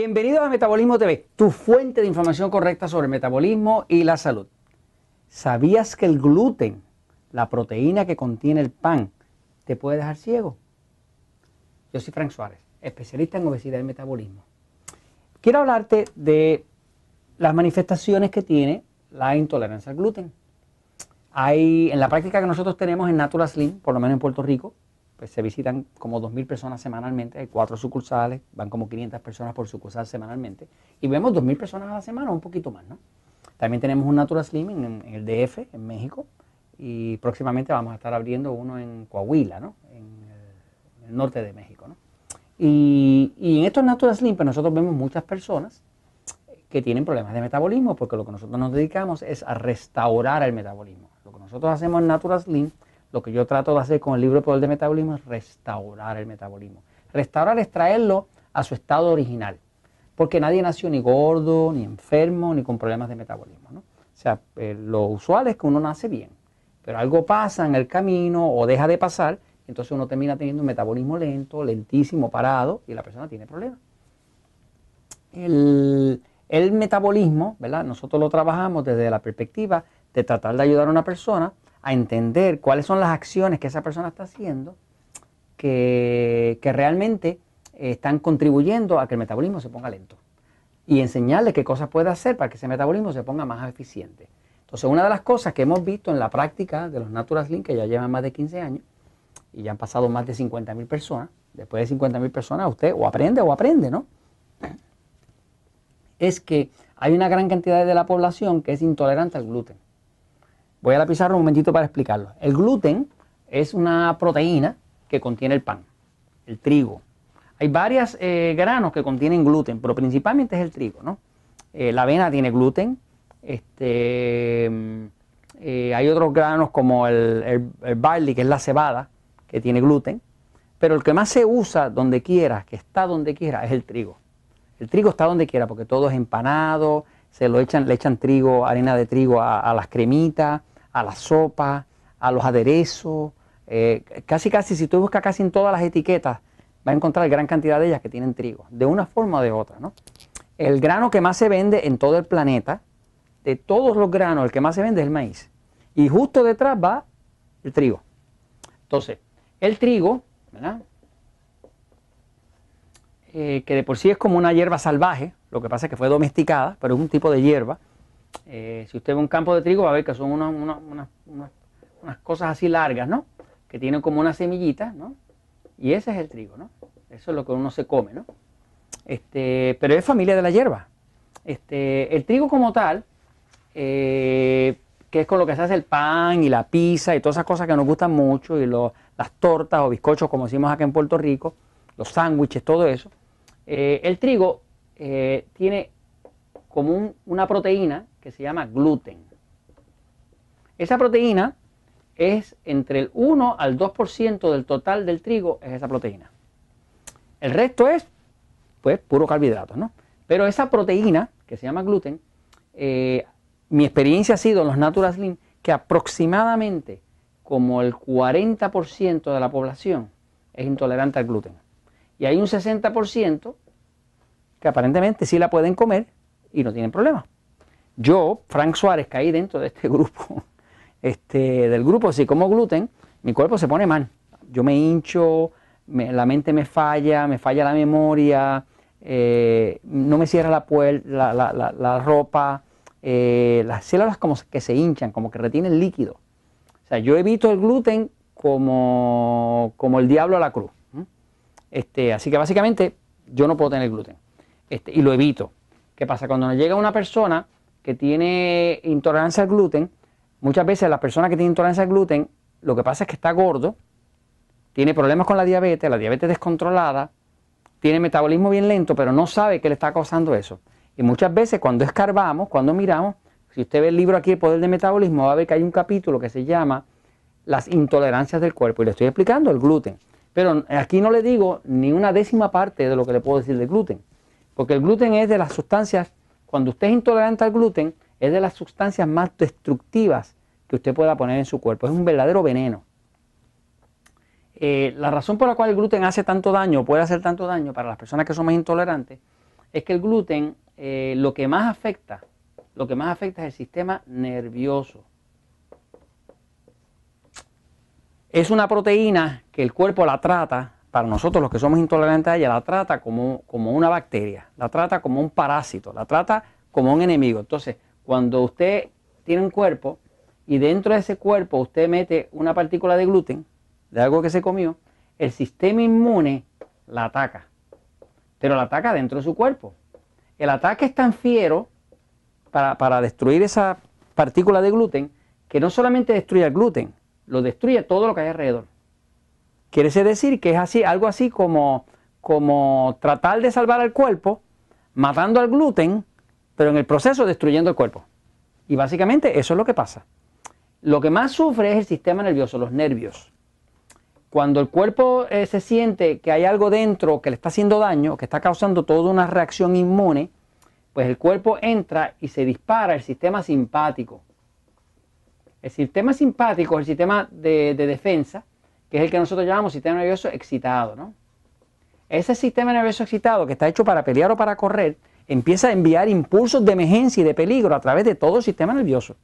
Bienvenidos a Metabolismo TV, tu fuente de información correcta sobre el metabolismo y la salud. ¿Sabías que el gluten, la proteína que contiene el pan, te puede dejar ciego? Yo soy Frank Suárez, especialista en obesidad y metabolismo. Quiero hablarte de las manifestaciones que tiene la intolerancia al gluten. Hay en la práctica que nosotros tenemos en Natural Slim, por lo menos en Puerto Rico, pues se visitan como 2.000 personas semanalmente, hay cuatro sucursales, van como 500 personas por sucursal semanalmente, y vemos 2.000 personas a la semana, un poquito más, ¿no? También tenemos un Natural Slim en, el DF, en México, y próximamente vamos a estar abriendo uno en Coahuila, ¿no? En el, norte de México, ¿no? Y, en estos Natural Slim, pues nosotros vemos muchas personas que tienen problemas de metabolismo, porque lo que nosotros nos dedicamos es a restaurar el metabolismo. Lo que nosotros hacemos en Natural Slim lo que yo trato de hacer con el libro Poder de Metabolismo es restaurar el metabolismo. Restaurar es traerlo a su estado original. Porque nadie nació ni gordo, ni enfermo, ni con problemas de metabolismo. ¿no? O sea, eh, lo usual es que uno nace bien, pero algo pasa en el camino o deja de pasar, entonces uno termina teniendo un metabolismo lento, lentísimo, parado, y la persona tiene problemas. El, el metabolismo, ¿verdad? Nosotros lo trabajamos desde la perspectiva de tratar de ayudar a una persona a entender cuáles son las acciones que esa persona está haciendo que, que realmente están contribuyendo a que el metabolismo se ponga lento y enseñarle qué cosas puede hacer para que ese metabolismo se ponga más eficiente. Entonces, una de las cosas que hemos visto en la práctica de los Natural link que ya llevan más de 15 años y ya han pasado más de 50.000 personas, después de 50.000 personas usted o aprende o aprende, ¿no? Es que hay una gran cantidad de la población que es intolerante al gluten. Voy a la pizarra un momentito para explicarlo. El gluten es una proteína que contiene el pan, el trigo. Hay varios eh, granos que contienen gluten, pero principalmente es el trigo, ¿no? Eh, la avena tiene gluten. Este, mm, eh, hay otros granos como el, el, barley, que es la cebada, que tiene gluten. Pero el que más se usa donde quiera, que está donde quiera, es el trigo. El trigo está donde quiera, porque todo es empanado, se lo echan, le echan trigo, harina de trigo a las cremitas, a la sopa, a los aderezos. Eh, casi, casi, si tú buscas casi en todas las etiquetas, va a encontrar gran cantidad de ellas que tienen trigo, de una forma o de otra. ¿no? El grano que más se vende en todo el planeta, de todos los granos, el que más se vende es el maíz. Y justo detrás va el trigo. Entonces, el trigo, ¿verdad? Eh, que de por sí es como una hierba salvaje, lo que pasa es que fue domesticada, pero es un tipo de hierba eh, si usted ve un campo de trigo, va a ver que son unas, cosas así largas, ¿no? Que tienen como una semillita, ¿no? Y ese es el trigo, ¿no? Eso es lo que uno se come, ¿no? Este, pero es familia de la hierba. Este, el trigo como tal, eh, que es con lo que se hace el pan y la pizza y todas esas cosas que nos gustan mucho, y las tortas o bizcochos, como decimos acá en Puerto Rico, los sándwiches, todo eso. Eh, el trigo tiene como una proteína que se llama gluten. Esa proteína es entre el 1 al 2% del total del trigo es esa proteína. El resto es, pues, puro carbohidrato, ¿no? Pero esa proteína, que se llama gluten, eh, mi experiencia ha sido en los Natural Slim que aproximadamente como el 40% de la población es intolerante al gluten. Y hay un 60% que aparentemente sí la pueden comer, y no tienen problema. Yo, Frank Suárez, que caí dentro de este grupo, este, del grupo, si como gluten, mi cuerpo se pone mal. Yo me hincho, la mente me falla, me falla la memoria, eh, no me cierra la, la, la, ropa, eh, las células como que se hinchan, como que retienen líquido. O sea, yo evito el gluten como, como el diablo a la cruz. Este, así que básicamente yo no puedo tener gluten. Este, y lo evito. ¿Qué pasa? Cuando nos llega una persona que tiene intolerancia al gluten, muchas veces la persona que tiene intolerancia al gluten, lo que pasa es que está gordo, tiene problemas con la diabetes, la diabetes descontrolada, tiene metabolismo bien lento, pero no sabe qué le está causando eso. Y muchas veces cuando escarbamos, cuando miramos, si usted ve el libro aquí, El Poder del Metabolismo, va a ver que hay un capítulo que se llama Las intolerancias del cuerpo. Y le estoy explicando el gluten. Pero aquí no le digo ni una décima parte de lo que le puedo decir del gluten. Porque el gluten es de las sustancias, cuando usted es intolerante al gluten, es de las sustancias más destructivas que usted pueda poner en su cuerpo. Es un verdadero veneno. Eh, la razón por la cual el gluten hace tanto daño, puede hacer tanto daño para las personas que son más intolerantes, es que el gluten eh, lo que más afecta, lo que más afecta es el sistema nervioso. Es una proteína que el cuerpo la trata para nosotros los que somos intolerantes a ella, la trata como, como una bacteria, la trata como un parásito, la trata como un enemigo. Entonces, cuando usted tiene un cuerpo y dentro de ese cuerpo usted mete una partícula de gluten, de algo que se comió, el sistema inmune la ataca, pero la ataca dentro de su cuerpo. El ataque es tan fiero para, para destruir esa partícula de gluten que no solamente destruye el gluten, lo destruye todo lo que hay alrededor. Quiere decir que es así, algo así como, como tratar de salvar al cuerpo, matando al gluten, pero en el proceso destruyendo el cuerpo. Y básicamente eso es lo que pasa. Lo que más sufre es el sistema nervioso, los nervios. Cuando el cuerpo eh, se siente que hay algo dentro que le está haciendo daño, que está causando toda una reacción inmune, pues el cuerpo entra y se dispara el sistema simpático. El sistema simpático es el sistema de, de defensa que es el que nosotros llamamos sistema nervioso excitado, ¿no? Ese sistema nervioso excitado que está hecho para pelear o para correr, empieza a enviar impulsos de emergencia y de peligro a través de todo el sistema nervioso.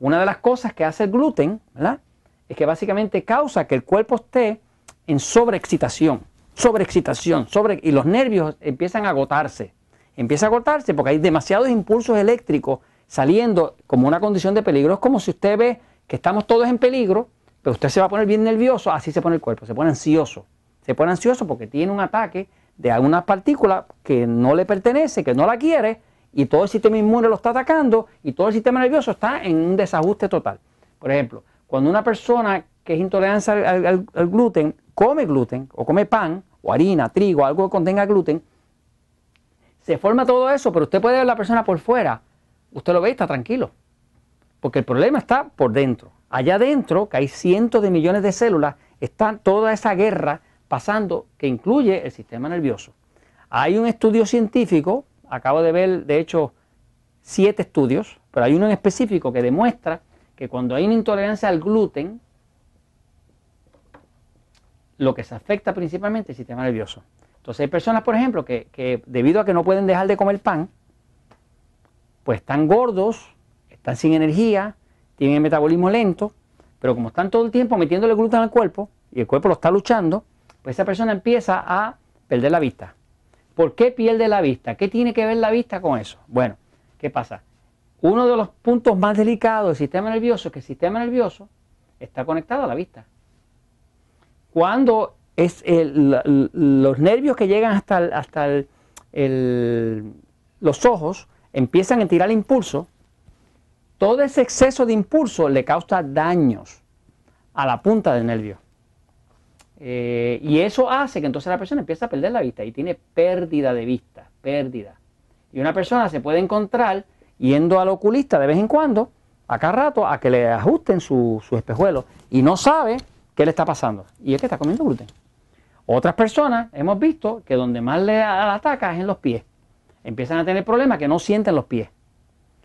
Una de las cosas que hace el gluten, ¿verdad? Es que básicamente causa que el cuerpo esté en sobreexcitación, sobreexcitación, sobre y los nervios empiezan a agotarse. Empieza a agotarse porque hay demasiados impulsos eléctricos saliendo como una condición de peligro. Es como si usted ve que estamos todos en peligro pero usted se va a poner bien nervioso, así se pone el cuerpo, se pone ansioso. Se pone ansioso porque tiene un ataque de alguna partícula que no le pertenece, que no la quiere, y todo el sistema inmune lo está atacando y todo el sistema nervioso está en un desajuste total. Por ejemplo, cuando una persona que es intolerante al, al gluten come gluten o come pan o harina, trigo, algo que contenga gluten, se forma todo eso, pero usted puede ver a la persona por fuera, usted lo ve y está tranquilo, porque el problema está por dentro. Allá adentro, que hay cientos de millones de células, está toda esa guerra pasando que incluye el sistema nervioso. Hay un estudio científico, acabo de ver de hecho siete estudios, pero hay uno en específico que demuestra que cuando hay una intolerancia al gluten, lo que se afecta principalmente es el sistema nervioso. Entonces hay personas, por ejemplo, que, debido a que no pueden dejar de comer pan, pues están gordos, están sin energía, tienen el metabolismo lento, pero como están todo el tiempo metiéndole en al cuerpo y el cuerpo lo está luchando, pues esa persona empieza a perder la vista. ¿Por qué pierde la vista? ¿Qué tiene que ver la vista con eso? Bueno, ¿qué pasa? Uno de los puntos más delicados del sistema nervioso es que el sistema nervioso está conectado a la vista. Cuando es los nervios que llegan hasta, hasta los ojos empiezan a tirar impulso, todo ese exceso de impulso le causa daños a la punta del nervio. Eh, y eso hace que entonces la persona empiece a perder la vista y tiene pérdida de vista, pérdida. Y una persona se puede encontrar yendo al oculista de vez en cuando, cada rato, a que le ajusten su, su espejuelo y no sabe qué le está pasando. Y es que está comiendo gluten. Otras personas hemos visto que donde más le ataca es en los pies. Empiezan a tener problemas que no sienten los pies.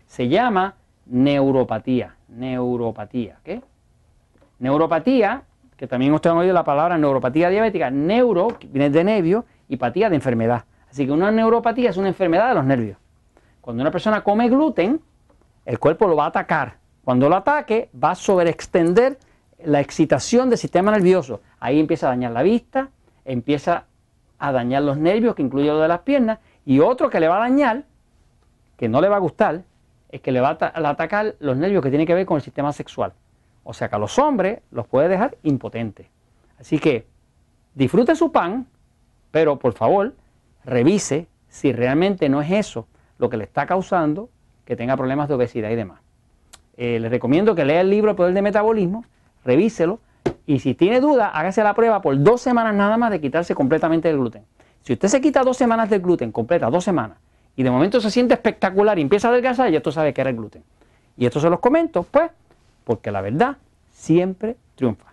Se llama neuropatía, neuropatía, ¿qué? Neuropatía, que también ustedes han oído la palabra neuropatía diabética, neuro, que viene de nervio, y patía de enfermedad. Así que una neuropatía es una enfermedad de los nervios. Cuando una persona come gluten, el cuerpo lo va a atacar. Cuando lo ataque, va a sobreextender la excitación del sistema nervioso. Ahí empieza a dañar la vista, empieza a dañar los nervios, que incluye lo de las piernas, y otro que le va a dañar, que no le va a gustar, es que le va a atacar los nervios que tienen que ver con el sistema sexual. O sea que a los hombres los puede dejar impotentes. Así que disfrute su pan, pero por favor revise si realmente no es eso lo que le está causando que tenga problemas de obesidad y demás. Eh, les recomiendo que lea el libro El Poder de Metabolismo, revíselo y si tiene duda, hágase la prueba por dos semanas nada más de quitarse completamente el gluten. Si usted se quita dos semanas del gluten, completa dos semanas, y de momento se siente espectacular y empieza a adelgazar, ya tú sabes que era el gluten. Y esto se los comento, pues, porque la verdad siempre triunfa.